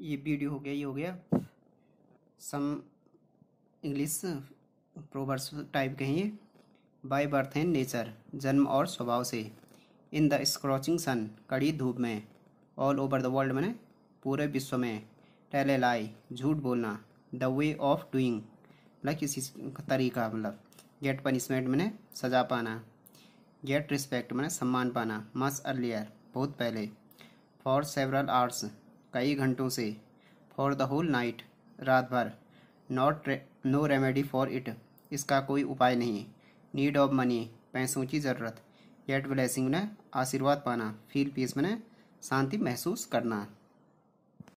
ये वीडियो हो गया ये हो गया सम इंग्लिश प्रोवर्स टाइप के हैं ये बाय बर्थ एंड नेचर जन्म और स्वभाव से इन द स्क्रॉचिंग सन कड़ी धूप में ऑल ओवर द वर्ल्ड मैंने पूरे विश्व में टेले लाई झूठ बोलना द वे ऑफ डूइंग मतलब किसी तरीका मतलब गेट पनिशमेंट मैंने सजा पाना गेट रिस्पेक्ट मैंने सम्मान पाना मस अर्लियर बहुत पहले फॉर सेवरल आर्ट्स कई घंटों से फॉर द होल नाइट रात भर not no remedy for it इसका कोई उपाय नहीं नीड ऑफ मनी पैसों की ज़रूरत येट ब्लैसिंग ने आशीर्वाद पाना फील पीस मैंने शांति महसूस करना